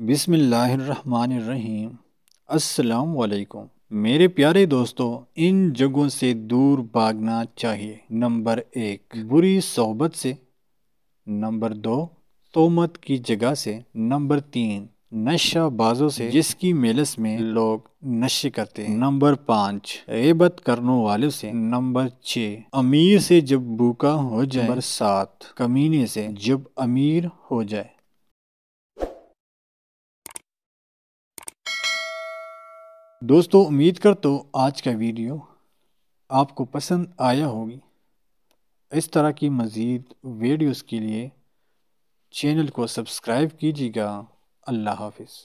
बिसमीम् असलकुम मेरे प्यारे दोस्तों इन जगहों से दूर भागना चाहिए नंबर एक बुरी सोहबत से नंबर दो तोमत की जगह से नंबर तीन नशाबाजों से जिसकी मेलस में लोग नशे करते हैं नंबर पाँच एबत करने वालों से नंबर छः अमीर से जब भूखा हो जाए नंबर सात कमीने से जब अमीर हो जाए दोस्तों उम्मीद कर तो आज का वीडियो आपको पसंद आया होगी इस तरह की मज़ीद वीडियोस के लिए चैनल को सब्सक्राइब कीजिएगा अल्लाह हाफिज़